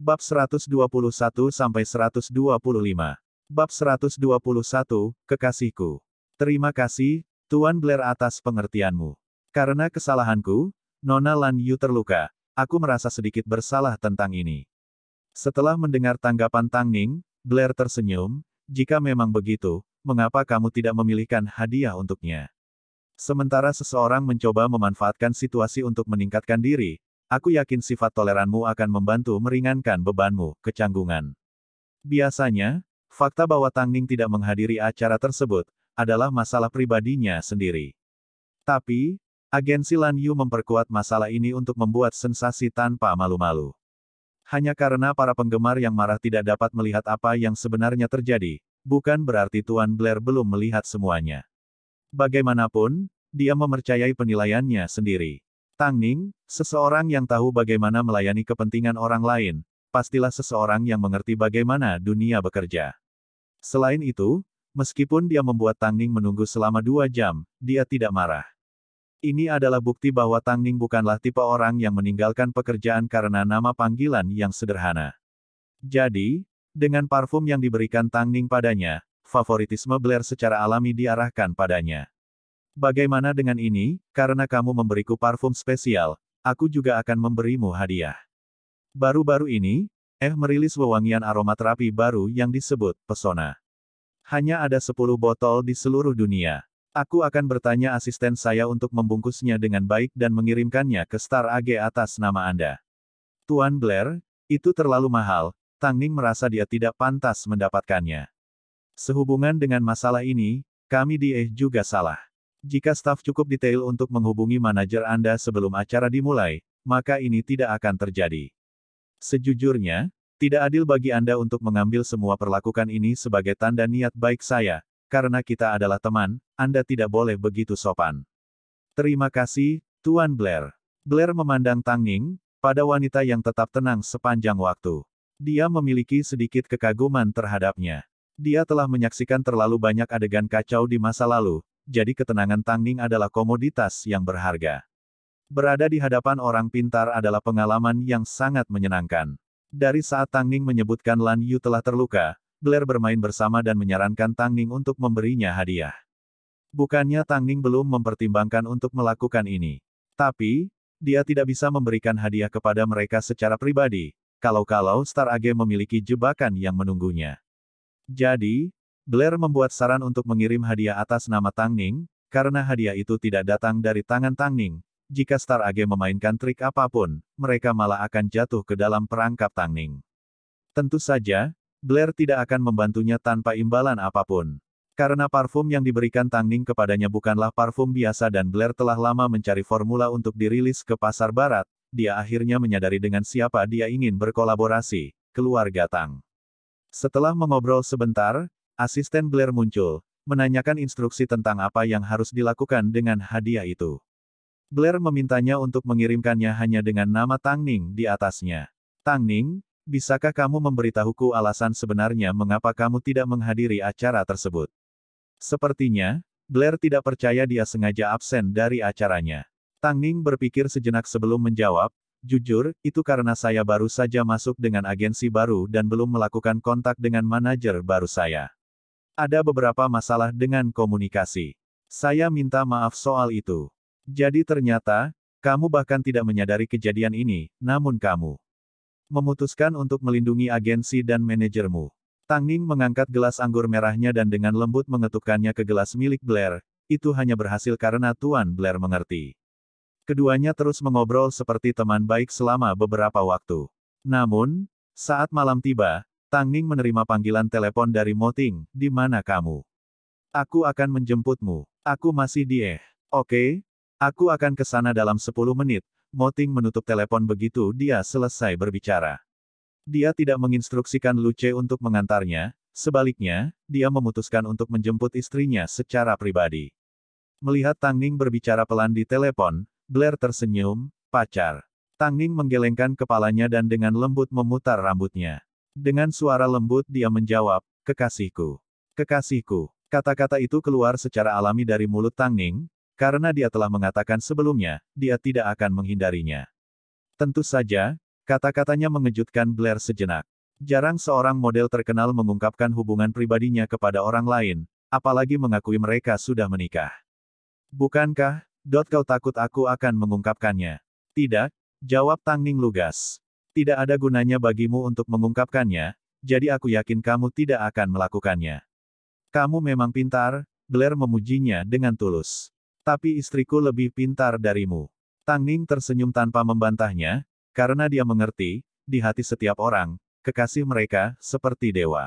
Bab 121 sampai 125. Bab 121, Kekasihku. Terima kasih, Tuan Blair atas pengertianmu. Karena kesalahanku, Nona Lan Yu terluka. Aku merasa sedikit bersalah tentang ini. Setelah mendengar tanggapan Tang Ning, Blair tersenyum, jika memang begitu, mengapa kamu tidak memilihkan hadiah untuknya? Sementara seseorang mencoba memanfaatkan situasi untuk meningkatkan diri, Aku yakin sifat toleranmu akan membantu meringankan bebanmu, kecanggungan. Biasanya, fakta bahwa Tang Ning tidak menghadiri acara tersebut adalah masalah pribadinya sendiri. Tapi, agensi Lan Yu memperkuat masalah ini untuk membuat sensasi tanpa malu-malu. Hanya karena para penggemar yang marah tidak dapat melihat apa yang sebenarnya terjadi, bukan berarti Tuan Blair belum melihat semuanya. Bagaimanapun, dia memercayai penilaiannya sendiri. Tang Ning, seseorang yang tahu bagaimana melayani kepentingan orang lain, pastilah seseorang yang mengerti bagaimana dunia bekerja. Selain itu, meskipun dia membuat Tang Ning menunggu selama dua jam, dia tidak marah. Ini adalah bukti bahwa Tang Ning bukanlah tipe orang yang meninggalkan pekerjaan karena nama panggilan yang sederhana. Jadi, dengan parfum yang diberikan Tang Ning padanya, favoritisme Blair secara alami diarahkan padanya. Bagaimana dengan ini, karena kamu memberiku parfum spesial, aku juga akan memberimu hadiah. Baru-baru ini, Eh merilis wewangian aromaterapi baru yang disebut Pesona. Hanya ada 10 botol di seluruh dunia. Aku akan bertanya asisten saya untuk membungkusnya dengan baik dan mengirimkannya ke Star AG atas nama Anda. Tuan Blair, itu terlalu mahal, Tang Ning merasa dia tidak pantas mendapatkannya. Sehubungan dengan masalah ini, kami di Eh juga salah. Jika staf cukup detail untuk menghubungi manajer Anda sebelum acara dimulai, maka ini tidak akan terjadi. Sejujurnya, tidak adil bagi Anda untuk mengambil semua perlakukan ini sebagai tanda niat baik saya, karena kita adalah teman, Anda tidak boleh begitu sopan. Terima kasih, Tuan Blair. Blair memandang Tangning, pada wanita yang tetap tenang sepanjang waktu. Dia memiliki sedikit kekaguman terhadapnya. Dia telah menyaksikan terlalu banyak adegan kacau di masa lalu, jadi ketenangan Tang Ning adalah komoditas yang berharga. Berada di hadapan orang pintar adalah pengalaman yang sangat menyenangkan. Dari saat Tang Ning menyebutkan Lan Yu telah terluka, Blair bermain bersama dan menyarankan Tang Ning untuk memberinya hadiah. Bukannya Tang Ning belum mempertimbangkan untuk melakukan ini. Tapi, dia tidak bisa memberikan hadiah kepada mereka secara pribadi, kalau-kalau Star Age memiliki jebakan yang menunggunya. Jadi, Blair membuat saran untuk mengirim hadiah atas nama Tang Ning, karena hadiah itu tidak datang dari tangan Tang Ning. Jika Star Age memainkan trik apapun, mereka malah akan jatuh ke dalam perangkap Tang Ning. Tentu saja, Blair tidak akan membantunya tanpa imbalan apapun. Karena parfum yang diberikan Tang Ning kepadanya bukanlah parfum biasa dan Blair telah lama mencari formula untuk dirilis ke pasar barat, dia akhirnya menyadari dengan siapa dia ingin berkolaborasi, keluarga Tang. Setelah mengobrol sebentar, Asisten Blair muncul, menanyakan instruksi tentang apa yang harus dilakukan dengan hadiah itu. Blair memintanya untuk mengirimkannya hanya dengan nama Tang Ning di atasnya. Tang Ning, bisakah kamu memberitahuku alasan sebenarnya mengapa kamu tidak menghadiri acara tersebut? Sepertinya, Blair tidak percaya dia sengaja absen dari acaranya. Tang Ning berpikir sejenak sebelum menjawab, Jujur, itu karena saya baru saja masuk dengan agensi baru dan belum melakukan kontak dengan manajer baru saya. Ada beberapa masalah dengan komunikasi. Saya minta maaf soal itu. Jadi ternyata, kamu bahkan tidak menyadari kejadian ini, namun kamu memutuskan untuk melindungi agensi dan manajermu. Tang Ning mengangkat gelas anggur merahnya dan dengan lembut mengetukkannya ke gelas milik Blair, itu hanya berhasil karena Tuan Blair mengerti. Keduanya terus mengobrol seperti teman baik selama beberapa waktu. Namun, saat malam tiba, Tangning menerima panggilan telepon dari Moting, di mana kamu? Aku akan menjemputmu. Aku masih di eh. Oke? Aku akan ke sana dalam 10 menit. Moting menutup telepon begitu dia selesai berbicara. Dia tidak menginstruksikan Luce untuk mengantarnya, sebaliknya, dia memutuskan untuk menjemput istrinya secara pribadi. Melihat Tang Ning berbicara pelan di telepon, Blair tersenyum, pacar. Tang Ning menggelengkan kepalanya dan dengan lembut memutar rambutnya. Dengan suara lembut dia menjawab, kekasihku. Kekasihku. Kata-kata itu keluar secara alami dari mulut Tang Ning, karena dia telah mengatakan sebelumnya, dia tidak akan menghindarinya. Tentu saja, kata-katanya mengejutkan Blair sejenak. Jarang seorang model terkenal mengungkapkan hubungan pribadinya kepada orang lain, apalagi mengakui mereka sudah menikah. Bukankah, Dot kau takut aku akan mengungkapkannya? Tidak, jawab Tang Ning lugas. Tidak ada gunanya bagimu untuk mengungkapkannya, jadi aku yakin kamu tidak akan melakukannya. Kamu memang pintar, Blair memujinya dengan tulus. Tapi istriku lebih pintar darimu. Tang Ning tersenyum tanpa membantahnya, karena dia mengerti, di hati setiap orang, kekasih mereka, seperti dewa.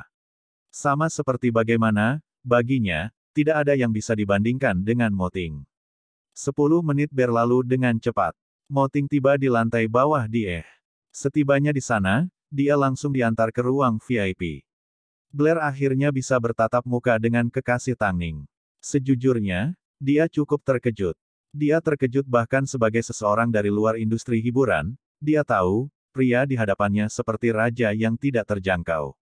Sama seperti bagaimana, baginya, tidak ada yang bisa dibandingkan dengan Moting. Sepuluh menit berlalu dengan cepat. Moting tiba di lantai bawah Dieh. Setibanya di sana, dia langsung diantar ke ruang VIP. Blair akhirnya bisa bertatap muka dengan kekasih Tangning. Sejujurnya, dia cukup terkejut. Dia terkejut bahkan sebagai seseorang dari luar industri hiburan, dia tahu, pria di hadapannya seperti raja yang tidak terjangkau.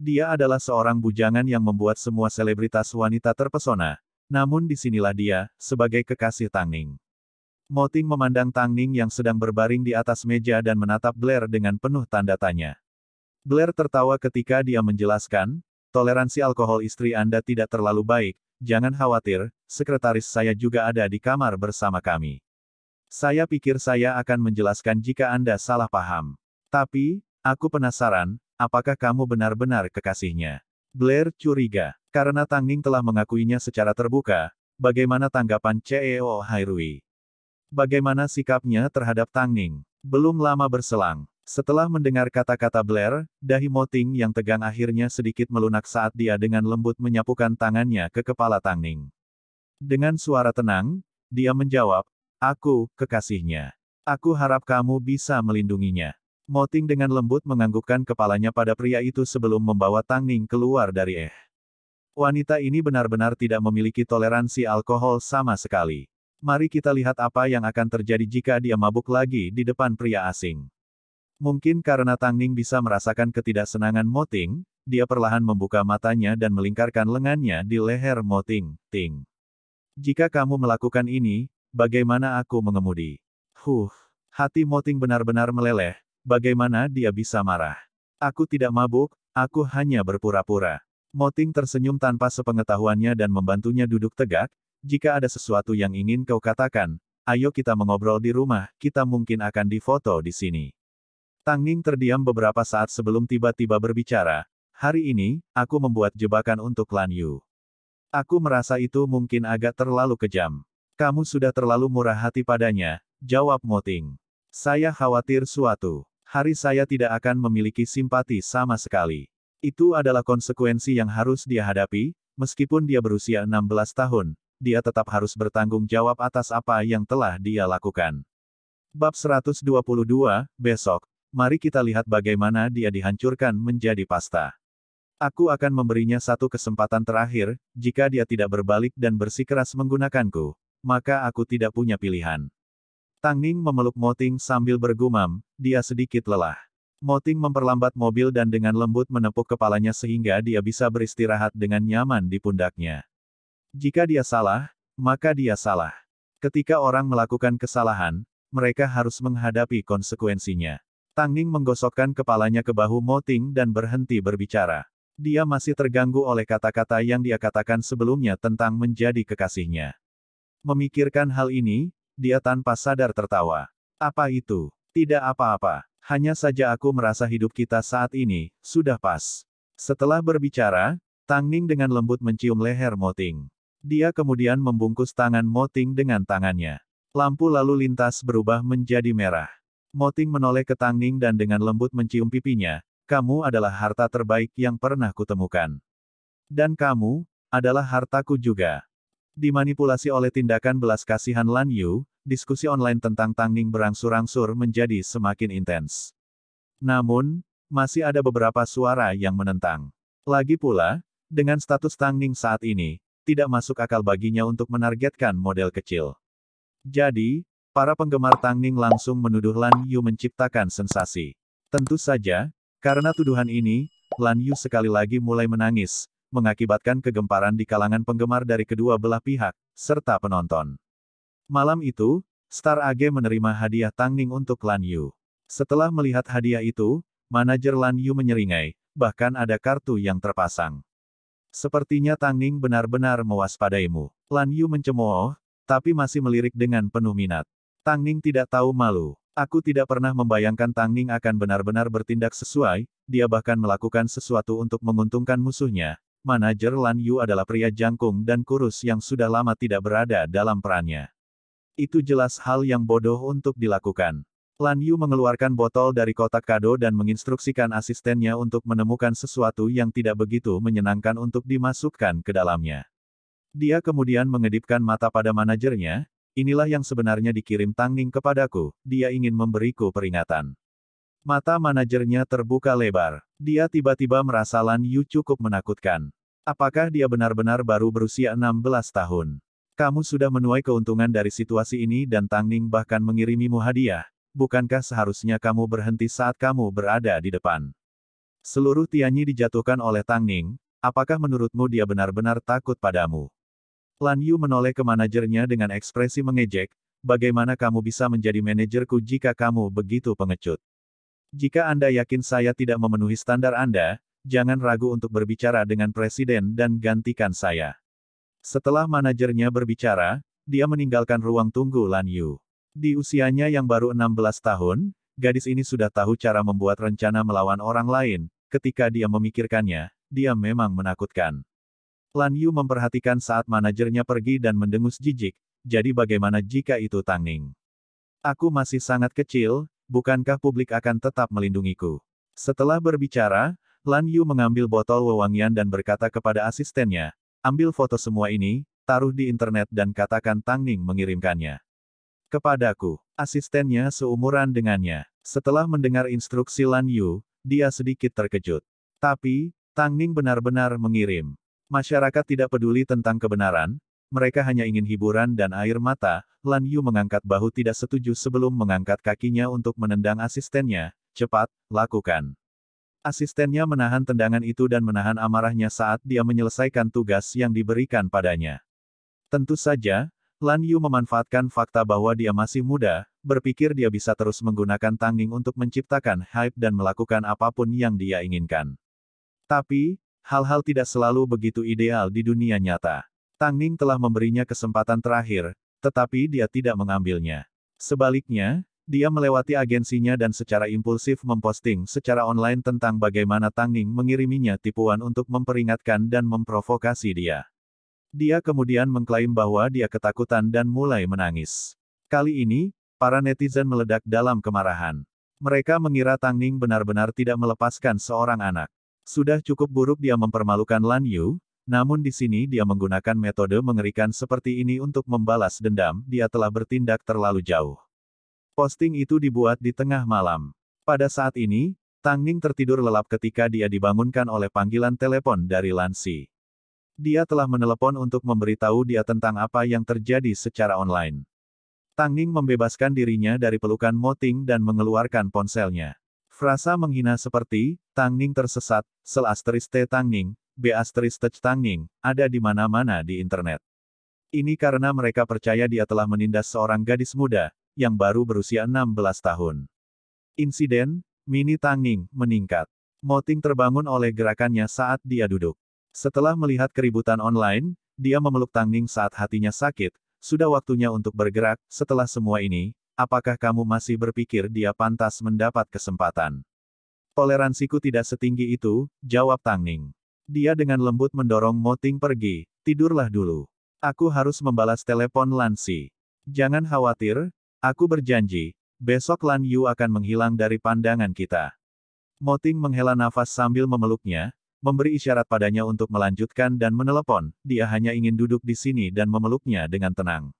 Dia adalah seorang bujangan yang membuat semua selebritas wanita terpesona. Namun disinilah dia, sebagai kekasih Tangning. Moting memandang Tang Ning yang sedang berbaring di atas meja dan menatap Blair dengan penuh tanda tanya. Blair tertawa ketika dia menjelaskan, toleransi alkohol istri Anda tidak terlalu baik, jangan khawatir, sekretaris saya juga ada di kamar bersama kami. Saya pikir saya akan menjelaskan jika Anda salah paham. Tapi, aku penasaran, apakah kamu benar-benar kekasihnya? Blair curiga, karena Tang Ning telah mengakuinya secara terbuka, bagaimana tanggapan CEO Hairui? Bagaimana sikapnya terhadap Tang Ning? Belum lama berselang, setelah mendengar kata-kata Blair, dahi Moting yang tegang akhirnya sedikit melunak saat dia dengan lembut menyapukan tangannya ke kepala Tang Ning. Dengan suara tenang, dia menjawab, Aku, kekasihnya. Aku harap kamu bisa melindunginya. Moting dengan lembut menganggukkan kepalanya pada pria itu sebelum membawa Tang Ning keluar dari eh. Wanita ini benar-benar tidak memiliki toleransi alkohol sama sekali. Mari kita lihat apa yang akan terjadi jika dia mabuk lagi di depan pria asing. Mungkin karena Tang Ning bisa merasakan ketidaksenangan Moting, dia perlahan membuka matanya dan melingkarkan lengannya di leher Moting, Ting. Jika kamu melakukan ini, bagaimana aku mengemudi? Huh, hati Moting benar-benar meleleh, bagaimana dia bisa marah? Aku tidak mabuk, aku hanya berpura-pura. Moting tersenyum tanpa sepengetahuannya dan membantunya duduk tegak, jika ada sesuatu yang ingin kau katakan, ayo kita mengobrol di rumah, kita mungkin akan difoto di sini. Tang Ning terdiam beberapa saat sebelum tiba-tiba berbicara, hari ini, aku membuat jebakan untuk Lan Yu. Aku merasa itu mungkin agak terlalu kejam. Kamu sudah terlalu murah hati padanya, jawab Moting. Saya khawatir suatu hari saya tidak akan memiliki simpati sama sekali. Itu adalah konsekuensi yang harus dia hadapi, meskipun dia berusia 16 tahun, dia tetap harus bertanggung jawab atas apa yang telah dia lakukan. Bab 122, besok, mari kita lihat bagaimana dia dihancurkan menjadi pasta. Aku akan memberinya satu kesempatan terakhir, jika dia tidak berbalik dan bersikeras menggunakanku, maka aku tidak punya pilihan. Tang Ning memeluk Moting sambil bergumam, dia sedikit lelah. Moting memperlambat mobil dan dengan lembut menepuk kepalanya sehingga dia bisa beristirahat dengan nyaman di pundaknya. Jika dia salah, maka dia salah. Ketika orang melakukan kesalahan, mereka harus menghadapi konsekuensinya. Tangning menggosokkan kepalanya ke bahu Mo Ting dan berhenti berbicara. Dia masih terganggu oleh kata-kata yang dia katakan sebelumnya tentang menjadi kekasihnya. Memikirkan hal ini, dia tanpa sadar tertawa. Apa itu? Tidak apa-apa. Hanya saja aku merasa hidup kita saat ini, sudah pas. Setelah berbicara, Tangning dengan lembut mencium leher Mo Ting. Dia kemudian membungkus tangan Moting dengan tangannya. Lampu lalu lintas berubah menjadi merah. Moting menoleh ke Tangning dan dengan lembut mencium pipinya, kamu adalah harta terbaik yang pernah kutemukan. Dan kamu, adalah hartaku juga. Dimanipulasi oleh tindakan belas kasihan Lan Yu, diskusi online tentang Tangning berangsur-angsur menjadi semakin intens. Namun, masih ada beberapa suara yang menentang. Lagi pula, dengan status Tangning saat ini, tidak masuk akal baginya untuk menargetkan model kecil. Jadi, para penggemar Tang Ning langsung menuduh Lan Yu menciptakan sensasi. Tentu saja, karena tuduhan ini, Lan Yu sekali lagi mulai menangis, mengakibatkan kegemparan di kalangan penggemar dari kedua belah pihak, serta penonton. Malam itu, Star Age menerima hadiah Tang Ning untuk Lan Yu. Setelah melihat hadiah itu, manajer Lan Yu menyeringai, bahkan ada kartu yang terpasang. Sepertinya Tang Ning benar-benar mewaspadaimu. Lan Yu mencemooh, tapi masih melirik dengan penuh minat. Tang Ning tidak tahu malu. Aku tidak pernah membayangkan Tang Ning akan benar-benar bertindak sesuai, dia bahkan melakukan sesuatu untuk menguntungkan musuhnya. Manajer Lan Yu adalah pria jangkung dan kurus yang sudah lama tidak berada dalam perannya. Itu jelas hal yang bodoh untuk dilakukan. Lan Yu mengeluarkan botol dari kotak kado dan menginstruksikan asistennya untuk menemukan sesuatu yang tidak begitu menyenangkan untuk dimasukkan ke dalamnya. Dia kemudian mengedipkan mata pada manajernya, inilah yang sebenarnya dikirim Tang Ning kepadaku, dia ingin memberiku peringatan. Mata manajernya terbuka lebar. Dia tiba-tiba merasa Lan Yu cukup menakutkan. Apakah dia benar-benar baru berusia 16 tahun? Kamu sudah menuai keuntungan dari situasi ini dan Tang Ning bahkan mengirimimu hadiah, bukankah seharusnya kamu berhenti saat kamu berada di depan? Seluruh Tianyi dijatuhkan oleh Tang Ning, apakah menurutmu dia benar-benar takut padamu? Lan Yu menoleh ke manajernya dengan ekspresi mengejek, bagaimana kamu bisa menjadi manajerku jika kamu begitu pengecut? Jika Anda yakin saya tidak memenuhi standar Anda, jangan ragu untuk berbicara dengan presiden dan gantikan saya. Setelah manajernya berbicara, dia meninggalkan ruang tunggu Lan Yu. Di usianya yang baru 16 tahun, gadis ini sudah tahu cara membuat rencana melawan orang lain. Ketika dia memikirkannya, dia memang menakutkan. Lan Yu memperhatikan saat manajernya pergi dan mendengus jijik, jadi bagaimana jika itu Tang Aku masih sangat kecil, bukankah publik akan tetap melindungiku? Setelah berbicara, Lan Yu mengambil botol wewangian dan berkata kepada asistennya, ambil foto semua ini, taruh di internet dan katakan Tang Ning mengirimkannya. Kepadaku. Asistennya seumuran dengannya. Setelah mendengar instruksi Lan Yu, dia sedikit terkejut. Tapi, Tang Ning benar-benar mengirim. Masyarakat tidak peduli tentang kebenaran, mereka hanya ingin hiburan dan air mata, Lan Yu mengangkat bahu tidak setuju sebelum mengangkat kakinya untuk menendang asistennya, cepat, lakukan. Asistennya menahan tendangan itu dan menahan amarahnya saat dia menyelesaikan tugas yang diberikan padanya. Tentu saja, Lan Yu memanfaatkan fakta bahwa dia masih muda, berpikir dia bisa terus menggunakan Tanging untuk menciptakan hype dan melakukan apapun yang dia inginkan. Tapi, hal-hal tidak selalu begitu ideal di dunia nyata. Tangning telah memberinya kesempatan terakhir, tetapi dia tidak mengambilnya. Sebaliknya, dia melewati agensinya dan secara impulsif memposting secara online tentang bagaimana Tangning mengiriminya tipuan untuk memperingatkan dan memprovokasi dia. Dia kemudian mengklaim bahwa dia ketakutan dan mulai menangis. Kali ini, para netizen meledak dalam kemarahan. Mereka mengira Tang Ning benar-benar tidak melepaskan seorang anak. Sudah cukup buruk dia mempermalukan Lan Yu, namun di sini dia menggunakan metode mengerikan seperti ini untuk membalas dendam, dia telah bertindak terlalu jauh. Posting itu dibuat di tengah malam. Pada saat ini, Tang Ning tertidur lelap ketika dia dibangunkan oleh panggilan telepon dari Lan Si. Dia telah menelepon untuk memberitahu dia tentang apa yang terjadi secara online. Tang Ning membebaskan dirinya dari pelukan Moting dan mengeluarkan ponselnya. Frasa menghina seperti, Tang Ning tersesat, sel asteris T Tang Ning, B asteris Tech Tang Ning, ada di mana-mana di internet. Ini karena mereka percaya dia telah menindas seorang gadis muda, yang baru berusia 16 tahun. Insiden, Mini Tangning, meningkat. Moting terbangun oleh gerakannya saat dia duduk. Setelah melihat keributan online, dia memeluk Tang saat hatinya sakit, sudah waktunya untuk bergerak, setelah semua ini, apakah kamu masih berpikir dia pantas mendapat kesempatan? Toleransiku tidak setinggi itu, jawab Tang Dia dengan lembut mendorong Moting pergi, tidurlah dulu. Aku harus membalas telepon Lansi. Jangan khawatir, aku berjanji, besok Lan Yu akan menghilang dari pandangan kita. Moting menghela nafas sambil memeluknya, memberi isyarat padanya untuk melanjutkan dan menelepon, dia hanya ingin duduk di sini dan memeluknya dengan tenang.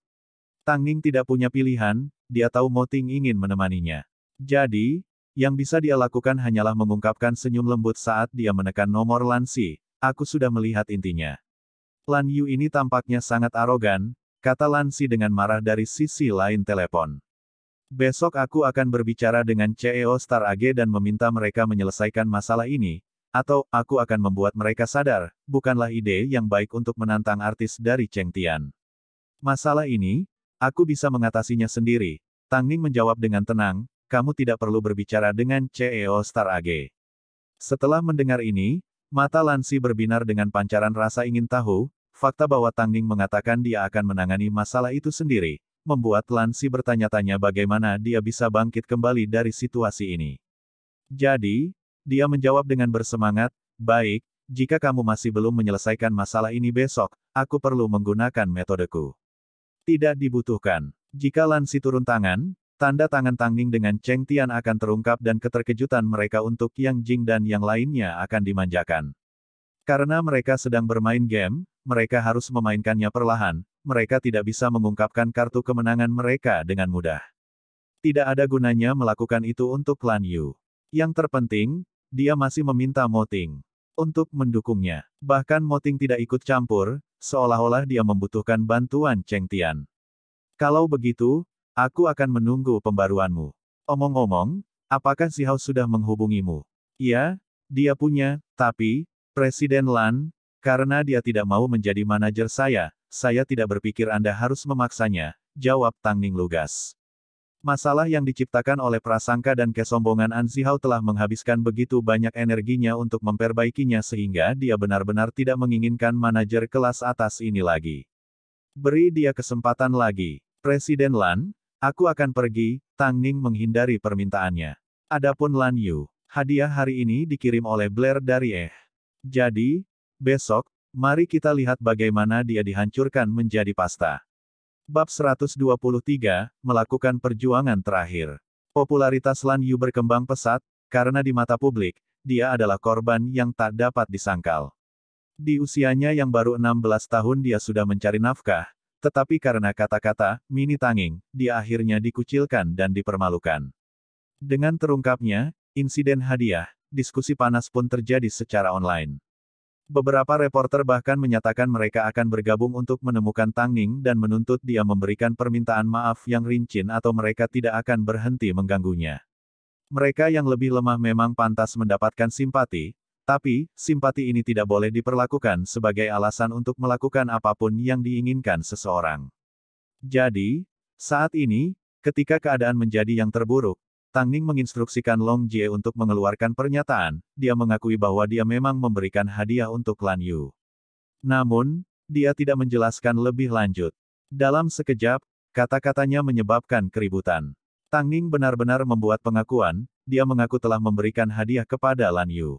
Tang Ning tidak punya pilihan, dia tahu Mo Ting ingin menemaninya. Jadi, yang bisa dia lakukan hanyalah mengungkapkan senyum lembut saat dia menekan nomor Lansi, aku sudah melihat intinya. Lan Yu ini tampaknya sangat arogan, kata Lansi dengan marah dari sisi lain telepon. Besok aku akan berbicara dengan CEO Star AG dan meminta mereka menyelesaikan masalah ini, atau, aku akan membuat mereka sadar, bukanlah ide yang baik untuk menantang artis dari Cheng Tian. Masalah ini, aku bisa mengatasinya sendiri. Tang Ning menjawab dengan tenang, kamu tidak perlu berbicara dengan CEO Star AG. Setelah mendengar ini, mata Lansi berbinar dengan pancaran rasa ingin tahu, fakta bahwa Tang Ning mengatakan dia akan menangani masalah itu sendiri, membuat Lansi bertanya-tanya bagaimana dia bisa bangkit kembali dari situasi ini. Jadi, dia menjawab dengan bersemangat, baik, jika kamu masih belum menyelesaikan masalah ini besok, aku perlu menggunakan metodeku. Tidak dibutuhkan. Jika Lansi turun tangan, tanda tangan Tangning dengan Cheng Tian akan terungkap dan keterkejutan mereka untuk Yang Jing dan yang lainnya akan dimanjakan. Karena mereka sedang bermain game, mereka harus memainkannya perlahan, mereka tidak bisa mengungkapkan kartu kemenangan mereka dengan mudah. Tidak ada gunanya melakukan itu untuk Lan Yu. Yang terpenting, dia masih meminta Moting untuk mendukungnya. Bahkan Moting tidak ikut campur, seolah-olah dia membutuhkan bantuan Cheng Tian. Kalau begitu, aku akan menunggu pembaruanmu. Omong-omong, apakah si Hao sudah menghubungimu? Iya, dia punya, tapi, Presiden Lan, karena dia tidak mau menjadi manajer saya, saya tidak berpikir Anda harus memaksanya, jawab Tang Ning lugas. Masalah yang diciptakan oleh prasangka dan kesombongan An Zihao telah menghabiskan begitu banyak energinya untuk memperbaikinya sehingga dia benar-benar tidak menginginkan manajer kelas atas ini lagi. Beri dia kesempatan lagi. Presiden Lan, aku akan pergi, Tang Ning menghindari permintaannya. Adapun Lan Yu, hadiah hari ini dikirim oleh Blair dari Eh. Jadi, besok, mari kita lihat bagaimana dia dihancurkan menjadi pasta. Bab 123, Melakukan Perjuangan Terakhir. Popularitas Lan Yu berkembang pesat, karena di mata publik, dia adalah korban yang tak dapat disangkal. Di usianya yang baru 16 tahun dia sudah mencari nafkah, tetapi karena kata-kata, mini tanging, dia akhirnya dikucilkan dan dipermalukan. Dengan terungkapnya, insiden hadiah, diskusi panas pun terjadi secara online. Beberapa reporter bahkan menyatakan mereka akan bergabung untuk menemukan Tang Ning dan menuntut dia memberikan permintaan maaf yang rincin atau mereka tidak akan berhenti mengganggunya. Mereka yang lebih lemah memang pantas mendapatkan simpati, tapi simpati ini tidak boleh diperlakukan sebagai alasan untuk melakukan apapun yang diinginkan seseorang. Jadi, saat ini, ketika keadaan menjadi yang terburuk, Tang Ning menginstruksikan Long Jie untuk mengeluarkan pernyataan, dia mengakui bahwa dia memang memberikan hadiah untuk Lan Yu. Namun, dia tidak menjelaskan lebih lanjut. Dalam sekejap, kata-katanya menyebabkan keributan. Tang Ning benar-benar membuat pengakuan, dia mengaku telah memberikan hadiah kepada Lan Yu.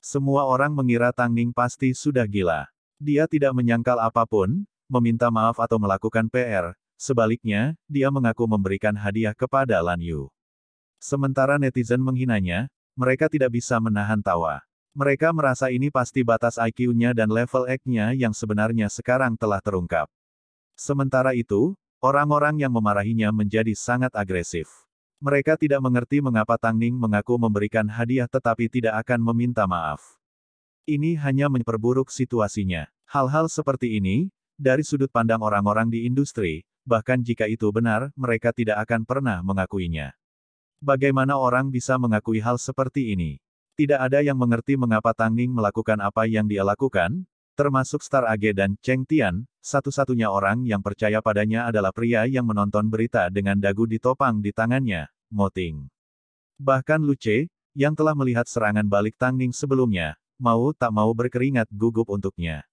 Semua orang mengira Tang Ning pasti sudah gila. Dia tidak menyangkal apapun, meminta maaf atau melakukan PR, sebaliknya, dia mengaku memberikan hadiah kepada Lan Yu. Sementara netizen menghinanya, mereka tidak bisa menahan tawa. Mereka merasa ini pasti batas IQ-nya dan level x nya yang sebenarnya sekarang telah terungkap. Sementara itu, orang-orang yang memarahinya menjadi sangat agresif. Mereka tidak mengerti mengapa Tang Ning mengaku memberikan hadiah tetapi tidak akan meminta maaf. Ini hanya memperburuk situasinya. Hal-hal seperti ini, dari sudut pandang orang-orang di industri, bahkan jika itu benar, mereka tidak akan pernah mengakuinya. Bagaimana orang bisa mengakui hal seperti ini? Tidak ada yang mengerti mengapa Tang Ning melakukan apa yang dia lakukan, termasuk Star Age dan Cheng Tian, satu-satunya orang yang percaya padanya adalah pria yang menonton berita dengan dagu ditopang di tangannya, Moting. Bahkan Lu Che, yang telah melihat serangan balik Tang Ning sebelumnya, mau tak mau berkeringat gugup untuknya.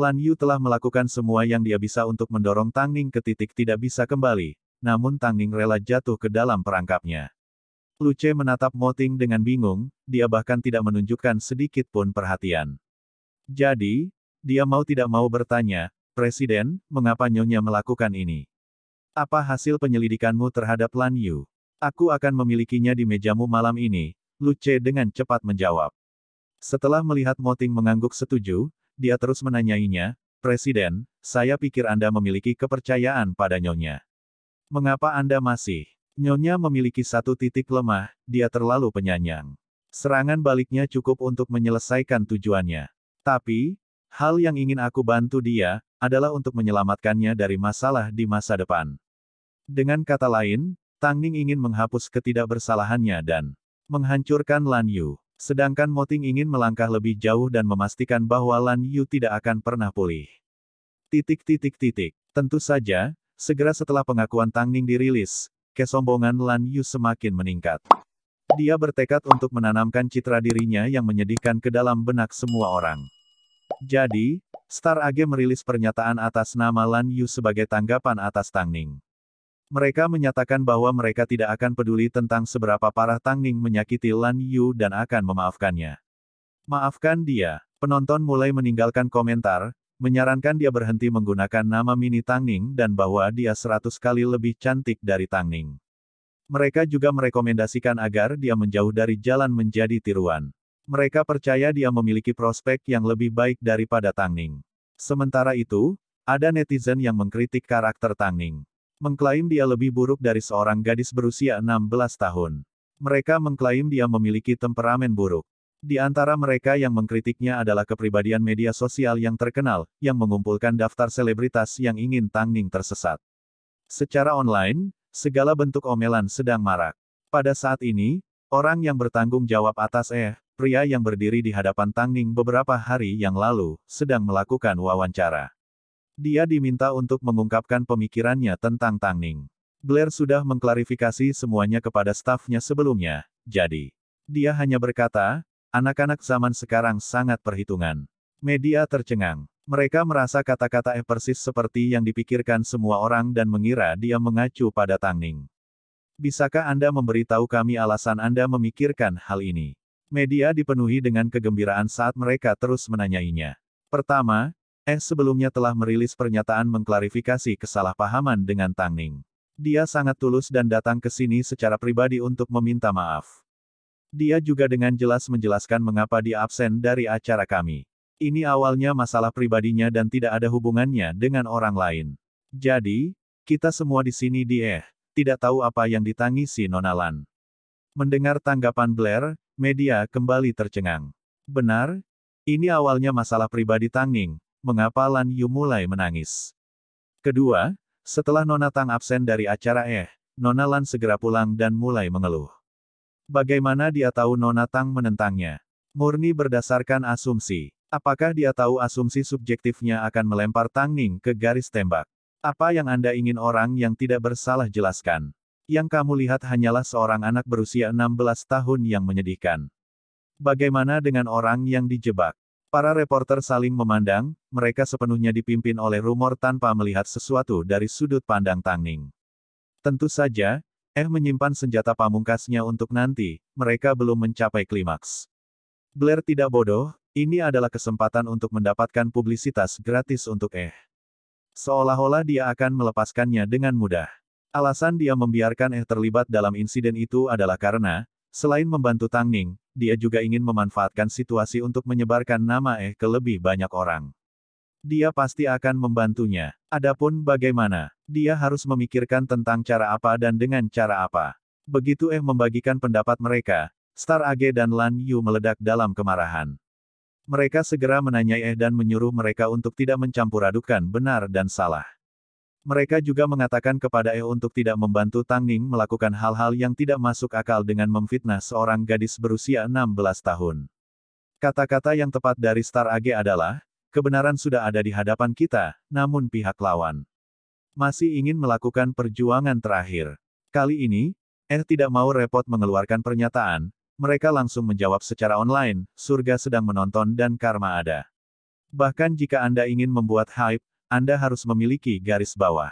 Lan Yu telah melakukan semua yang dia bisa untuk mendorong Tang Ning ke titik tidak bisa kembali, namun Tang Ning rela jatuh ke dalam perangkapnya. Luce menatap Moting dengan bingung, dia bahkan tidak menunjukkan sedikit pun perhatian. Jadi, dia mau tidak mau bertanya, Presiden, mengapa Nyonya melakukan ini? Apa hasil penyelidikanmu terhadap Lan Yu? Aku akan memilikinya di mejamu malam ini, Luce dengan cepat menjawab. Setelah melihat Moting mengangguk setuju, dia terus menanyainya, Presiden, saya pikir Anda memiliki kepercayaan pada Nyonya. Mengapa Anda masih Nyonya memiliki satu titik lemah, dia terlalu penyanyang. Serangan baliknya cukup untuk menyelesaikan tujuannya. Tapi, hal yang ingin aku bantu dia, adalah untuk menyelamatkannya dari masalah di masa depan. Dengan kata lain, Tang Ning ingin menghapus ketidakbersalahannya dan menghancurkan Lan Yu. Sedangkan Moting ingin melangkah lebih jauh dan memastikan bahwa Lan Yu tidak akan pernah pulih. Titik titik titik. Tentu saja, segera setelah pengakuan Tang Ning dirilis, kesombongan Lan Yu semakin meningkat. Dia bertekad untuk menanamkan citra dirinya yang menyedihkan ke dalam benak semua orang. Jadi, Star Age merilis pernyataan atas nama Lan Yu sebagai tanggapan atas Tang Ning. Mereka menyatakan bahwa mereka tidak akan peduli tentang seberapa parah Tang Ning menyakiti Lan Yu dan akan memaafkannya. Maafkan dia. Penonton mulai meninggalkan komentar, menyarankan dia berhenti menggunakan nama mini Tangning dan bahwa dia seratus kali lebih cantik dari Tangning. Mereka juga merekomendasikan agar dia menjauh dari jalan menjadi tiruan. Mereka percaya dia memiliki prospek yang lebih baik daripada Tangning. Sementara itu, ada netizen yang mengkritik karakter Tangning. Mengklaim dia lebih buruk dari seorang gadis berusia 16 tahun. Mereka mengklaim dia memiliki temperamen buruk. Di antara mereka yang mengkritiknya adalah kepribadian media sosial yang terkenal, yang mengumpulkan daftar selebritas yang ingin Tang tersesat. Secara online, segala bentuk omelan sedang marak. Pada saat ini, orang yang bertanggung jawab atas eh, pria yang berdiri di hadapan Tang beberapa hari yang lalu, sedang melakukan wawancara. Dia diminta untuk mengungkapkan pemikirannya tentang Tang Blair sudah mengklarifikasi semuanya kepada stafnya sebelumnya, jadi. Dia hanya berkata, Anak-anak zaman sekarang sangat perhitungan. Media tercengang. Mereka merasa kata-kata E persis seperti yang dipikirkan semua orang dan mengira dia mengacu pada Tangning. Bisakah Anda memberitahu kami alasan Anda memikirkan hal ini? Media dipenuhi dengan kegembiraan saat mereka terus menanyainya. Pertama, Eh sebelumnya telah merilis pernyataan mengklarifikasi kesalahpahaman dengan Tangning. Dia sangat tulus dan datang ke sini secara pribadi untuk meminta maaf. Dia juga dengan jelas menjelaskan mengapa dia absen dari acara kami. Ini awalnya masalah pribadinya dan tidak ada hubungannya dengan orang lain. Jadi, kita semua di sini di eh, tidak tahu apa yang ditangisi Nonalan. Mendengar tanggapan Blair, media kembali tercengang. Benar, ini awalnya masalah pribadi Tangning. mengapa Lan Yu mulai menangis. Kedua, setelah Nona Tang absen dari acara eh, Nona Lan segera pulang dan mulai mengeluh. Bagaimana dia tahu Nona Tang menentangnya? Murni berdasarkan asumsi. Apakah dia tahu asumsi subjektifnya akan melempar Tang Ning ke garis tembak? Apa yang Anda ingin orang yang tidak bersalah jelaskan? Yang kamu lihat hanyalah seorang anak berusia 16 tahun yang menyedihkan. Bagaimana dengan orang yang dijebak? Para reporter saling memandang, mereka sepenuhnya dipimpin oleh rumor tanpa melihat sesuatu dari sudut pandang Tang Ning. Tentu saja, Eh menyimpan senjata pamungkasnya untuk nanti, mereka belum mencapai klimaks. Blair tidak bodoh, ini adalah kesempatan untuk mendapatkan publisitas gratis untuk Eh. Seolah-olah dia akan melepaskannya dengan mudah. Alasan dia membiarkan Eh terlibat dalam insiden itu adalah karena, selain membantu Tang Ning, dia juga ingin memanfaatkan situasi untuk menyebarkan nama Eh ke lebih banyak orang. Dia pasti akan membantunya. Adapun bagaimana dia harus memikirkan tentang cara apa dan dengan cara apa. Begitu Eh membagikan pendapat mereka, Star Age dan Lan Yu meledak dalam kemarahan. Mereka segera menanyai Eh dan menyuruh mereka untuk tidak mencampur adukan benar dan salah. Mereka juga mengatakan kepada Eh untuk tidak membantu Tang Ning melakukan hal-hal yang tidak masuk akal dengan memfitnah seorang gadis berusia 16 tahun. Kata-kata yang tepat dari Star Age adalah, kebenaran sudah ada di hadapan kita, namun pihak lawan masih ingin melakukan perjuangan terakhir. Kali ini, Eh tidak mau repot mengeluarkan pernyataan, mereka langsung menjawab secara online, surga sedang menonton dan karma ada. Bahkan jika Anda ingin membuat hype, Anda harus memiliki garis bawah.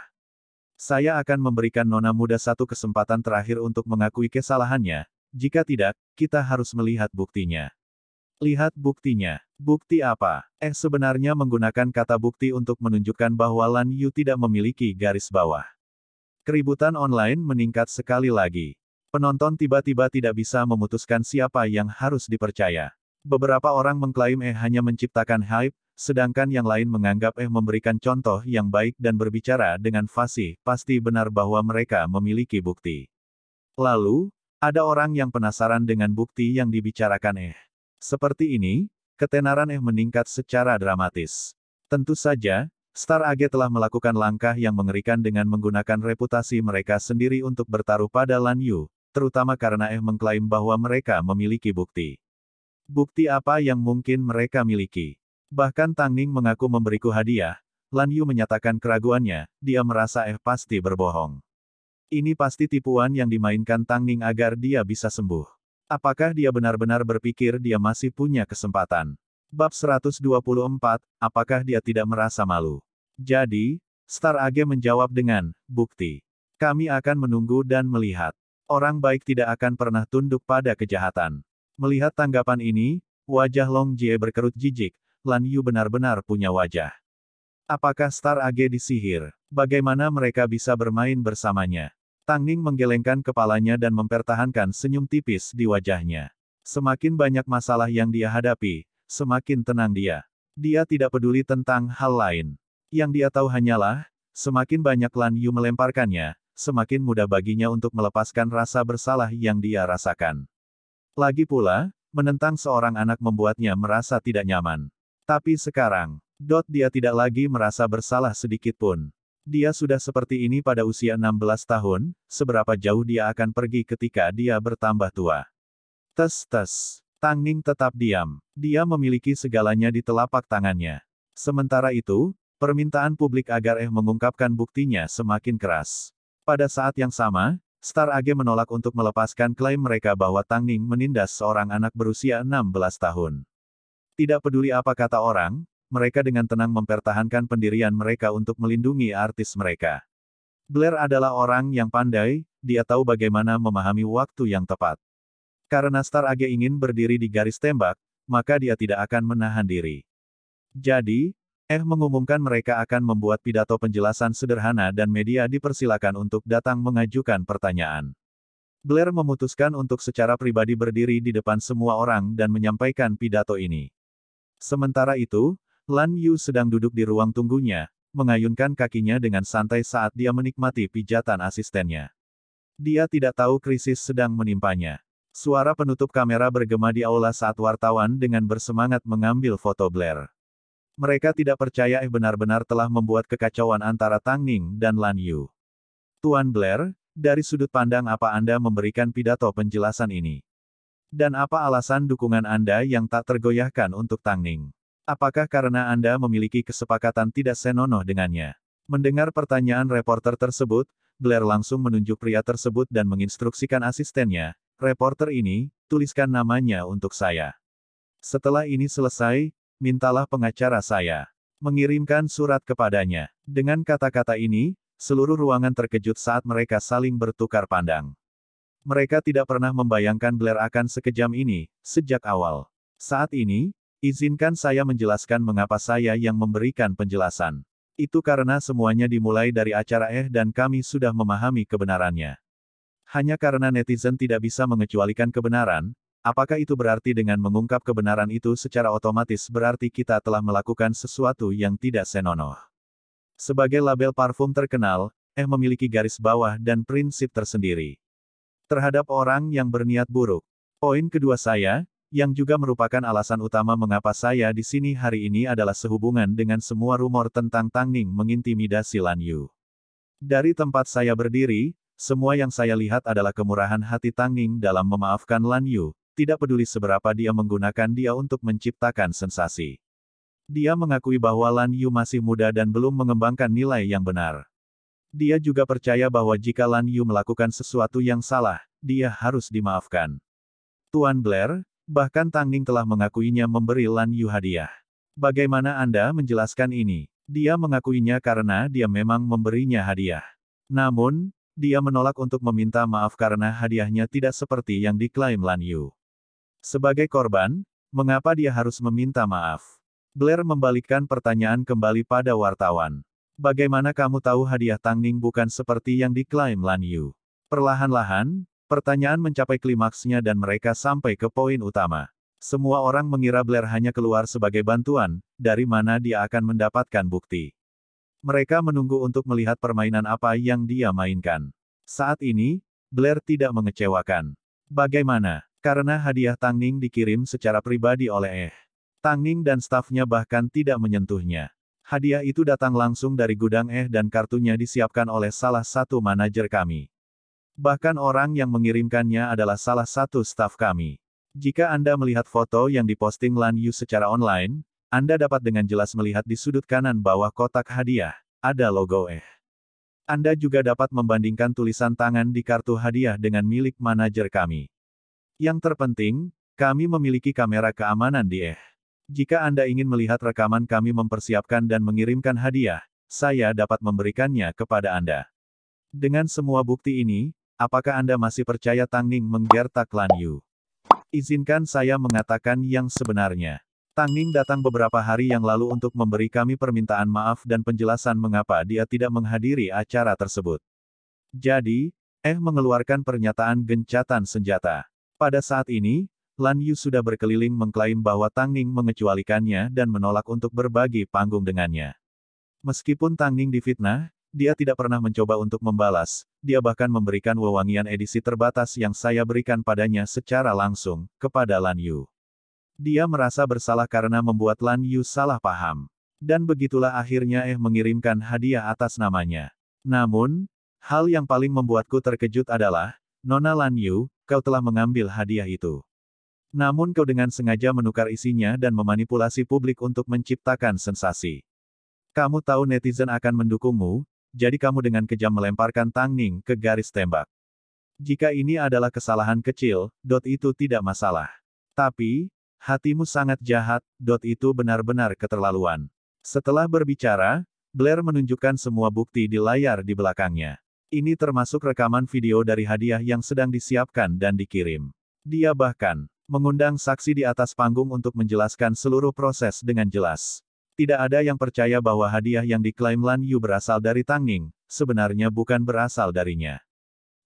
Saya akan memberikan Nona Muda satu kesempatan terakhir untuk mengakui kesalahannya, jika tidak, kita harus melihat buktinya. Lihat buktinya. Bukti apa? Eh sebenarnya menggunakan kata bukti untuk menunjukkan bahwa Lan Yu tidak memiliki garis bawah. Keributan online meningkat sekali lagi. Penonton tiba-tiba tidak bisa memutuskan siapa yang harus dipercaya. Beberapa orang mengklaim eh hanya menciptakan hype, sedangkan yang lain menganggap eh memberikan contoh yang baik dan berbicara dengan fasih, pasti benar bahwa mereka memiliki bukti. Lalu, ada orang yang penasaran dengan bukti yang dibicarakan eh. Seperti ini, ketenaran eh meningkat secara dramatis. Tentu saja, Star AG telah melakukan langkah yang mengerikan dengan menggunakan reputasi mereka sendiri untuk bertaruh pada Lan Yu, terutama karena eh mengklaim bahwa mereka memiliki bukti. Bukti apa yang mungkin mereka miliki? Bahkan Tang Ning mengaku memberiku hadiah, Lan Yu menyatakan keraguannya, dia merasa eh pasti berbohong. Ini pasti tipuan yang dimainkan Tang Ning agar dia bisa sembuh. Apakah dia benar-benar berpikir dia masih punya kesempatan? Bab 124, apakah dia tidak merasa malu? Jadi, Star Age menjawab dengan, bukti. Kami akan menunggu dan melihat. Orang baik tidak akan pernah tunduk pada kejahatan. Melihat tanggapan ini, wajah Long Jie berkerut jijik, Lan Yu benar-benar punya wajah. Apakah Star Age disihir? Bagaimana mereka bisa bermain bersamanya? Tang Ning menggelengkan kepalanya dan mempertahankan senyum tipis di wajahnya. Semakin banyak masalah yang dia hadapi, semakin tenang dia. Dia tidak peduli tentang hal lain. Yang dia tahu hanyalah, semakin banyak Lan Yu melemparkannya, semakin mudah baginya untuk melepaskan rasa bersalah yang dia rasakan. Lagi pula, menentang seorang anak membuatnya merasa tidak nyaman. Tapi sekarang, Dot dia tidak lagi merasa bersalah sedikit pun. Dia sudah seperti ini pada usia 16 tahun, seberapa jauh dia akan pergi ketika dia bertambah tua. Tes-tes. Tang Ning tetap diam. Dia memiliki segalanya di telapak tangannya. Sementara itu, permintaan publik agar Eh mengungkapkan buktinya semakin keras. Pada saat yang sama, Star Age menolak untuk melepaskan klaim mereka bahwa Tang Ning menindas seorang anak berusia 16 tahun. Tidak peduli apa kata orang, mereka dengan tenang mempertahankan pendirian mereka untuk melindungi artis mereka. Blair adalah orang yang pandai, dia tahu bagaimana memahami waktu yang tepat. Karena Star Age ingin berdiri di garis tembak, maka dia tidak akan menahan diri. Jadi, Eh mengumumkan mereka akan membuat pidato penjelasan sederhana dan media dipersilakan untuk datang mengajukan pertanyaan. Blair memutuskan untuk secara pribadi berdiri di depan semua orang dan menyampaikan pidato ini. Sementara itu, Lan Yu sedang duduk di ruang tunggunya, mengayunkan kakinya dengan santai saat dia menikmati pijatan asistennya. Dia tidak tahu krisis sedang menimpanya. Suara penutup kamera bergema di aula saat wartawan dengan bersemangat mengambil foto Blair. Mereka tidak percaya eh benar-benar telah membuat kekacauan antara Tang Ning dan Lan Yu. Tuan Blair, dari sudut pandang apa Anda memberikan pidato penjelasan ini? Dan apa alasan dukungan Anda yang tak tergoyahkan untuk Tang Ning? Apakah karena Anda memiliki kesepakatan tidak senonoh dengannya? Mendengar pertanyaan reporter tersebut, Blair langsung menunjuk pria tersebut dan menginstruksikan asistennya, reporter ini, tuliskan namanya untuk saya. Setelah ini selesai, mintalah pengacara saya. Mengirimkan surat kepadanya. Dengan kata-kata ini, seluruh ruangan terkejut saat mereka saling bertukar pandang. Mereka tidak pernah membayangkan Blair akan sekejam ini, sejak awal. Saat ini, Izinkan saya menjelaskan mengapa saya yang memberikan penjelasan. Itu karena semuanya dimulai dari acara eh dan kami sudah memahami kebenarannya. Hanya karena netizen tidak bisa mengecualikan kebenaran, apakah itu berarti dengan mengungkap kebenaran itu secara otomatis berarti kita telah melakukan sesuatu yang tidak senonoh. Sebagai label parfum terkenal, eh memiliki garis bawah dan prinsip tersendiri terhadap orang yang berniat buruk. Poin kedua saya, yang juga merupakan alasan utama mengapa saya di sini hari ini adalah sehubungan dengan semua rumor tentang Tang Ning mengintimidasi Lan Yu. Dari tempat saya berdiri, semua yang saya lihat adalah kemurahan hati Tang Ning dalam memaafkan Lan Yu, tidak peduli seberapa dia menggunakan dia untuk menciptakan sensasi. Dia mengakui bahwa Lan Yu masih muda dan belum mengembangkan nilai yang benar. Dia juga percaya bahwa jika Lan Yu melakukan sesuatu yang salah, dia harus dimaafkan. Tuan Blair, Bahkan Tang Ning telah mengakuinya memberi Lan Yu hadiah. Bagaimana Anda menjelaskan ini? Dia mengakuinya karena dia memang memberinya hadiah. Namun, dia menolak untuk meminta maaf karena hadiahnya tidak seperti yang diklaim Lan Yu. Sebagai korban, mengapa dia harus meminta maaf? Blair membalikkan pertanyaan kembali pada wartawan. Bagaimana kamu tahu hadiah Tang Ning bukan seperti yang diklaim Lan Yu? Perlahan-lahan, Pertanyaan mencapai klimaksnya dan mereka sampai ke poin utama. Semua orang mengira Blair hanya keluar sebagai bantuan, dari mana dia akan mendapatkan bukti. Mereka menunggu untuk melihat permainan apa yang dia mainkan. Saat ini, Blair tidak mengecewakan. Bagaimana? Karena hadiah Tangning dikirim secara pribadi oleh Eh. Tangning dan stafnya bahkan tidak menyentuhnya. Hadiah itu datang langsung dari gudang Eh dan kartunya disiapkan oleh salah satu manajer kami. Bahkan orang yang mengirimkannya adalah salah satu staf kami. Jika Anda melihat foto yang diposting Lan Yu secara online, Anda dapat dengan jelas melihat di sudut kanan bawah kotak hadiah, ada logo eh. Anda juga dapat membandingkan tulisan tangan di kartu hadiah dengan milik manajer kami. Yang terpenting, kami memiliki kamera keamanan di eh. Jika Anda ingin melihat rekaman kami mempersiapkan dan mengirimkan hadiah, saya dapat memberikannya kepada Anda. Dengan semua bukti ini, Apakah Anda masih percaya Tang Ning menggertak Lan Yu? Izinkan saya mengatakan yang sebenarnya. Tang Ning datang beberapa hari yang lalu untuk memberi kami permintaan maaf dan penjelasan mengapa dia tidak menghadiri acara tersebut. Jadi, Eh mengeluarkan pernyataan gencatan senjata. Pada saat ini, Lan Yu sudah berkeliling mengklaim bahwa Tang Ning mengecualikannya dan menolak untuk berbagi panggung dengannya. Meskipun Tang Ning difitnah, dia tidak pernah mencoba untuk membalas, dia bahkan memberikan wewangian edisi terbatas yang saya berikan padanya secara langsung, kepada Lan Yu. Dia merasa bersalah karena membuat Lan Yu salah paham. Dan begitulah akhirnya Eh mengirimkan hadiah atas namanya. Namun, hal yang paling membuatku terkejut adalah, Nona Lan Yu, kau telah mengambil hadiah itu. Namun kau dengan sengaja menukar isinya dan memanipulasi publik untuk menciptakan sensasi. Kamu tahu netizen akan mendukungmu, jadi kamu dengan kejam melemparkan Tang Ning ke garis tembak. Jika ini adalah kesalahan kecil, dot itu tidak masalah. Tapi, hatimu sangat jahat, dot itu benar-benar keterlaluan. Setelah berbicara, Blair menunjukkan semua bukti di layar di belakangnya. Ini termasuk rekaman video dari hadiah yang sedang disiapkan dan dikirim. Dia bahkan mengundang saksi di atas panggung untuk menjelaskan seluruh proses dengan jelas. Tidak ada yang percaya bahwa hadiah yang diklaim Lan Yu berasal dari Tang Ning, sebenarnya bukan berasal darinya.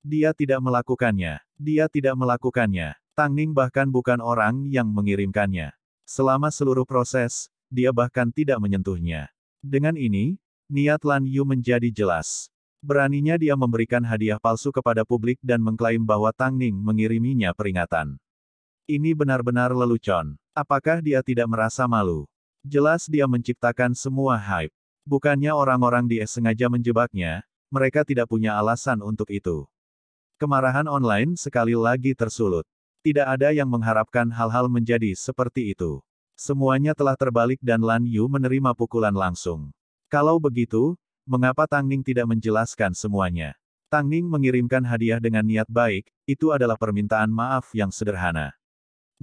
Dia tidak melakukannya. Dia tidak melakukannya. Tang Ning bahkan bukan orang yang mengirimkannya. Selama seluruh proses, dia bahkan tidak menyentuhnya. Dengan ini, niat Lan Yu menjadi jelas. Beraninya dia memberikan hadiah palsu kepada publik dan mengklaim bahwa Tang Ning mengiriminya peringatan. Ini benar-benar lelucon. Apakah dia tidak merasa malu? Jelas dia menciptakan semua hype. Bukannya orang-orang di S sengaja menjebaknya, mereka tidak punya alasan untuk itu. Kemarahan online sekali lagi tersulut. Tidak ada yang mengharapkan hal-hal menjadi seperti itu. Semuanya telah terbalik dan Lan Yu menerima pukulan langsung. Kalau begitu, mengapa Tang Ning tidak menjelaskan semuanya? Tang Ning mengirimkan hadiah dengan niat baik, itu adalah permintaan maaf yang sederhana.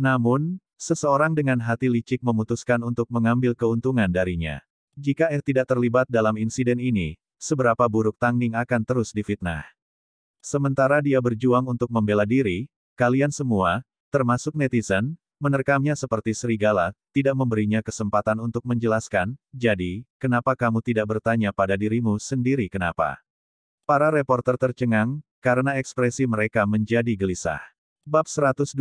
Namun, Seseorang dengan hati licik memutuskan untuk mengambil keuntungan darinya. Jika Er tidak terlibat dalam insiden ini, seberapa buruk Tang Ning akan terus difitnah. Sementara dia berjuang untuk membela diri, kalian semua, termasuk netizen, menerkamnya seperti serigala, tidak memberinya kesempatan untuk menjelaskan, jadi, kenapa kamu tidak bertanya pada dirimu sendiri kenapa? Para reporter tercengang, karena ekspresi mereka menjadi gelisah. Bab 125,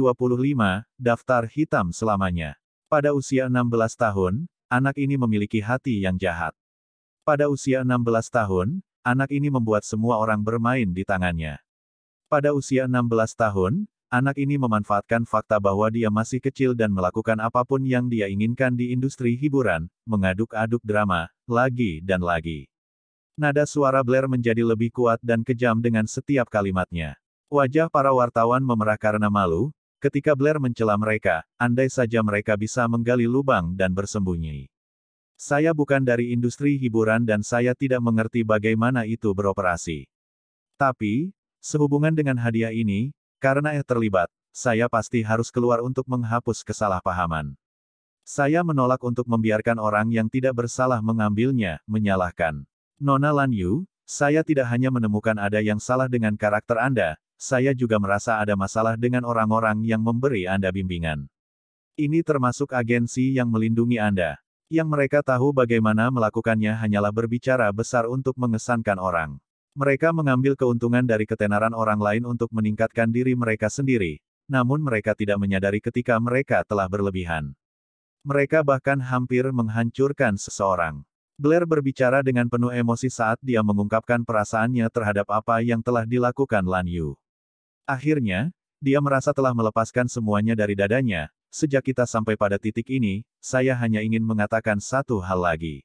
Daftar Hitam Selamanya. Pada usia 16 tahun, anak ini memiliki hati yang jahat. Pada usia 16 tahun, anak ini membuat semua orang bermain di tangannya. Pada usia 16 tahun, anak ini memanfaatkan fakta bahwa dia masih kecil dan melakukan apapun yang dia inginkan di industri hiburan, mengaduk-aduk drama, lagi dan lagi. Nada suara Blair menjadi lebih kuat dan kejam dengan setiap kalimatnya. Wajah para wartawan memerah karena malu, ketika Blair mencela mereka, andai saja mereka bisa menggali lubang dan bersembunyi. Saya bukan dari industri hiburan dan saya tidak mengerti bagaimana itu beroperasi. Tapi, sehubungan dengan hadiah ini, karena eh terlibat, saya pasti harus keluar untuk menghapus kesalahpahaman. Saya menolak untuk membiarkan orang yang tidak bersalah mengambilnya, menyalahkan. Nona Lan Yu, saya tidak hanya menemukan ada yang salah dengan karakter Anda, saya juga merasa ada masalah dengan orang-orang yang memberi Anda bimbingan. Ini termasuk agensi yang melindungi Anda. Yang mereka tahu bagaimana melakukannya hanyalah berbicara besar untuk mengesankan orang. Mereka mengambil keuntungan dari ketenaran orang lain untuk meningkatkan diri mereka sendiri, namun mereka tidak menyadari ketika mereka telah berlebihan. Mereka bahkan hampir menghancurkan seseorang. Blair berbicara dengan penuh emosi saat dia mengungkapkan perasaannya terhadap apa yang telah dilakukan Lan Yu. Akhirnya, dia merasa telah melepaskan semuanya dari dadanya, sejak kita sampai pada titik ini, saya hanya ingin mengatakan satu hal lagi.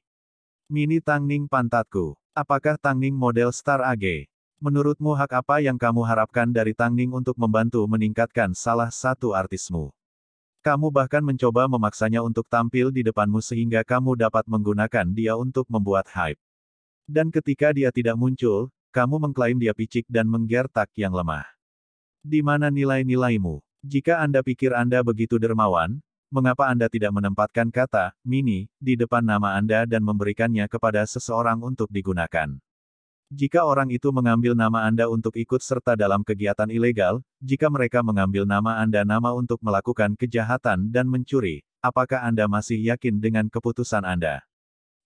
Mini Tangning pantatku. Apakah Tangning model Star AG? Menurutmu hak apa yang kamu harapkan dari Tangning untuk membantu meningkatkan salah satu artismu? Kamu bahkan mencoba memaksanya untuk tampil di depanmu sehingga kamu dapat menggunakan dia untuk membuat hype. Dan ketika dia tidak muncul, kamu mengklaim dia picik dan menggertak yang lemah. Di mana nilai-nilaimu? Jika Anda pikir Anda begitu dermawan, mengapa Anda tidak menempatkan kata mini di depan nama Anda dan memberikannya kepada seseorang untuk digunakan? Jika orang itu mengambil nama Anda untuk ikut serta dalam kegiatan ilegal, jika mereka mengambil nama Anda nama untuk melakukan kejahatan dan mencuri, apakah Anda masih yakin dengan keputusan Anda?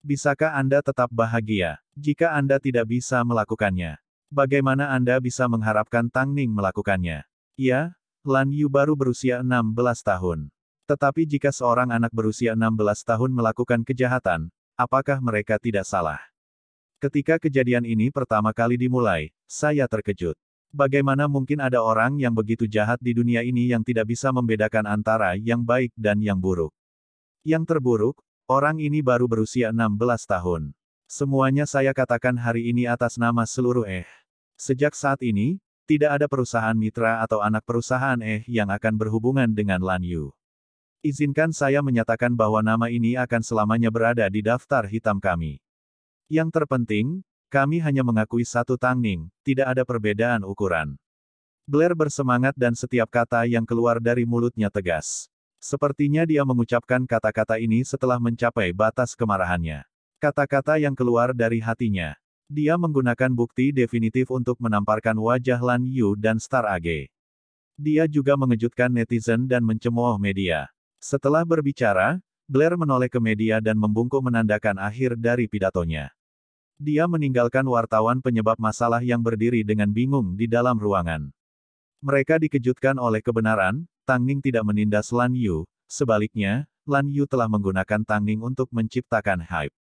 Bisakah Anda tetap bahagia jika Anda tidak bisa melakukannya? Bagaimana Anda bisa mengharapkan Tang Ning melakukannya? Ya, Lan Yu baru berusia 16 tahun. Tetapi jika seorang anak berusia 16 tahun melakukan kejahatan, apakah mereka tidak salah? Ketika kejadian ini pertama kali dimulai, saya terkejut. Bagaimana mungkin ada orang yang begitu jahat di dunia ini yang tidak bisa membedakan antara yang baik dan yang buruk? Yang terburuk, orang ini baru berusia 16 tahun. Semuanya saya katakan hari ini atas nama seluruh eh. Sejak saat ini, tidak ada perusahaan mitra atau anak perusahaan eh yang akan berhubungan dengan Lan Yu. Izinkan saya menyatakan bahwa nama ini akan selamanya berada di daftar hitam kami. Yang terpenting, kami hanya mengakui satu tangning, tidak ada perbedaan ukuran. Blair bersemangat dan setiap kata yang keluar dari mulutnya tegas. Sepertinya dia mengucapkan kata-kata ini setelah mencapai batas kemarahannya. Kata-kata yang keluar dari hatinya. Dia menggunakan bukti definitif untuk menamparkan wajah Lan Yu dan Star Age. Dia juga mengejutkan netizen dan mencemooh media. Setelah berbicara, Blair menoleh ke media dan membungkuk menandakan akhir dari pidatonya. Dia meninggalkan wartawan penyebab masalah yang berdiri dengan bingung di dalam ruangan. Mereka dikejutkan oleh kebenaran, Tang Ning tidak menindas Lan Yu, sebaliknya, Lan Yu telah menggunakan Tang Ning untuk menciptakan hype.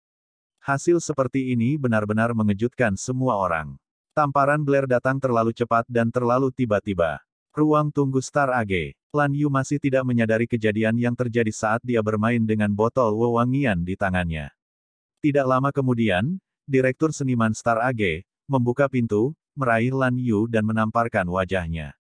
Hasil seperti ini benar-benar mengejutkan semua orang. Tamparan Blair datang terlalu cepat dan terlalu tiba-tiba. Ruang tunggu Star AG. Lan Yu masih tidak menyadari kejadian yang terjadi saat dia bermain dengan botol wewangian di tangannya. Tidak lama kemudian, Direktur Seniman Star AG, membuka pintu, meraih Lan Yu dan menamparkan wajahnya.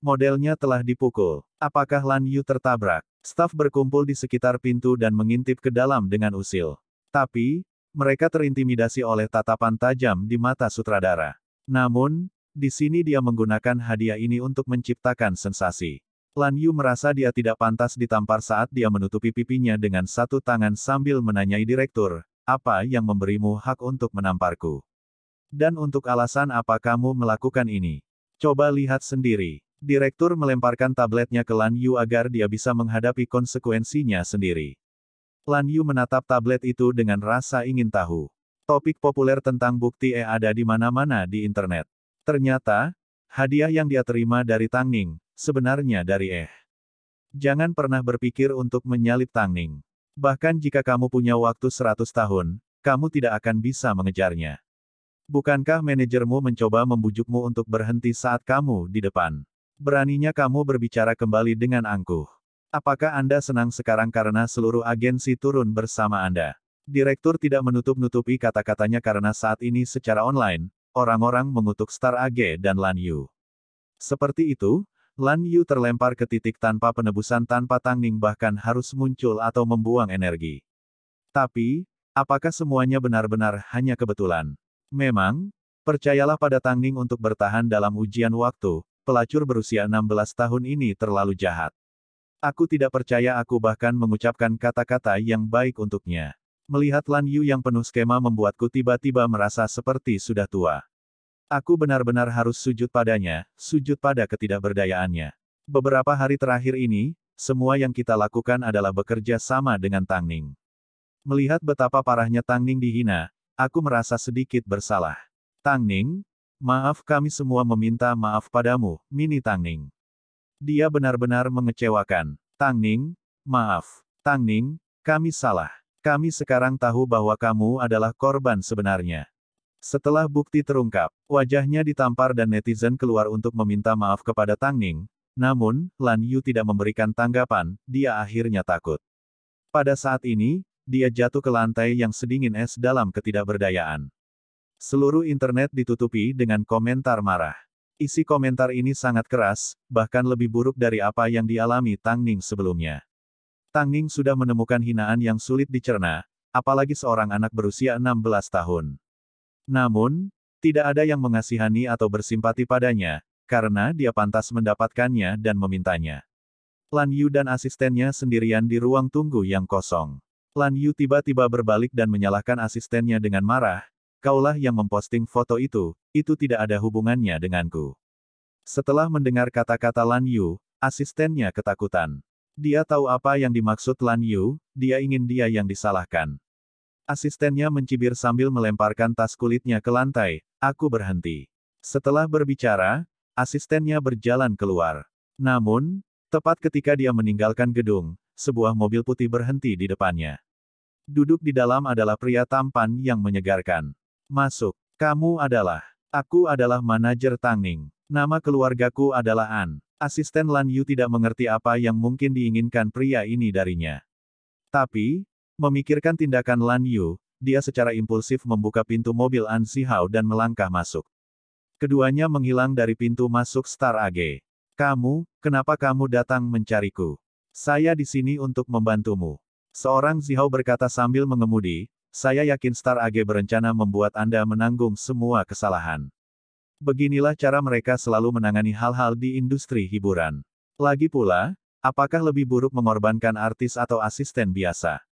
Modelnya telah dipukul. Apakah Lan Yu tertabrak? Staf berkumpul di sekitar pintu dan mengintip ke dalam dengan usil. Tapi, mereka terintimidasi oleh tatapan tajam di mata sutradara. Namun, di sini dia menggunakan hadiah ini untuk menciptakan sensasi. Lan Yu merasa dia tidak pantas ditampar saat dia menutupi pipinya dengan satu tangan sambil menanyai direktur, apa yang memberimu hak untuk menamparku? Dan untuk alasan apa kamu melakukan ini? Coba lihat sendiri. Direktur melemparkan tabletnya ke Lan Yu agar dia bisa menghadapi konsekuensinya sendiri. Lan Yu menatap tablet itu dengan rasa ingin tahu. Topik populer tentang bukti E ada di mana-mana di internet. Ternyata, hadiah yang dia terima dari Tang Ning, sebenarnya dari eh. Jangan pernah berpikir untuk menyalip Tang Ning. Bahkan jika kamu punya waktu 100 tahun, kamu tidak akan bisa mengejarnya. Bukankah manajermu mencoba membujukmu untuk berhenti saat kamu di depan? Beraninya kamu berbicara kembali dengan angkuh. Apakah Anda senang sekarang karena seluruh agensi turun bersama Anda? Direktur tidak menutup-nutupi kata-katanya karena saat ini secara online, orang-orang mengutuk Star AG dan Lan Yu. Seperti itu, Lan Yu terlempar ke titik tanpa penebusan tanpa tangning bahkan harus muncul atau membuang energi. Tapi, apakah semuanya benar-benar hanya kebetulan? Memang, percayalah pada tangning untuk bertahan dalam ujian waktu, pelacur berusia 16 tahun ini terlalu jahat. Aku tidak percaya aku bahkan mengucapkan kata-kata yang baik untuknya. Melihat Lan Yu yang penuh skema membuatku tiba-tiba merasa seperti sudah tua. Aku benar-benar harus sujud padanya, sujud pada ketidakberdayaannya. Beberapa hari terakhir ini, semua yang kita lakukan adalah bekerja sama dengan Tang Ning. Melihat betapa parahnya Tang Ning dihina, aku merasa sedikit bersalah. Tang Ning, maaf kami semua meminta maaf padamu, Mini Tang Ning. Dia benar-benar mengecewakan. Tang Ning, maaf. Tang Ning, kami salah. Kami sekarang tahu bahwa kamu adalah korban sebenarnya. Setelah bukti terungkap, wajahnya ditampar dan netizen keluar untuk meminta maaf kepada Tang Ning. Namun, Lan Yu tidak memberikan tanggapan, dia akhirnya takut. Pada saat ini, dia jatuh ke lantai yang sedingin es dalam ketidakberdayaan. Seluruh internet ditutupi dengan komentar marah. Isi komentar ini sangat keras, bahkan lebih buruk dari apa yang dialami Tang Ning sebelumnya. Tang Ning sudah menemukan hinaan yang sulit dicerna, apalagi seorang anak berusia 16 tahun. Namun, tidak ada yang mengasihani atau bersimpati padanya, karena dia pantas mendapatkannya dan memintanya. Lan Yu dan asistennya sendirian di ruang tunggu yang kosong. Lan Yu tiba-tiba berbalik dan menyalahkan asistennya dengan marah, kaulah yang memposting foto itu, itu tidak ada hubungannya denganku. Setelah mendengar kata-kata Lan Yu, asistennya ketakutan. Dia tahu apa yang dimaksud Lan Yu, dia ingin dia yang disalahkan. Asistennya mencibir sambil melemparkan tas kulitnya ke lantai, aku berhenti. Setelah berbicara, asistennya berjalan keluar. Namun, tepat ketika dia meninggalkan gedung, sebuah mobil putih berhenti di depannya. Duduk di dalam adalah pria tampan yang menyegarkan. Masuk, kamu adalah Aku adalah manajer Tangning. Nama keluargaku adalah An. Asisten Lan Yu tidak mengerti apa yang mungkin diinginkan pria ini darinya. Tapi, memikirkan tindakan Lan Yu, dia secara impulsif membuka pintu mobil An Sihao dan melangkah masuk. Keduanya menghilang dari pintu masuk Star AG. Kamu, kenapa kamu datang mencariku? Saya di sini untuk membantumu. Seorang Zihao berkata sambil mengemudi, saya yakin Star AG berencana membuat Anda menanggung semua kesalahan. Beginilah cara mereka selalu menangani hal-hal di industri hiburan. Lagi pula, apakah lebih buruk mengorbankan artis atau asisten biasa?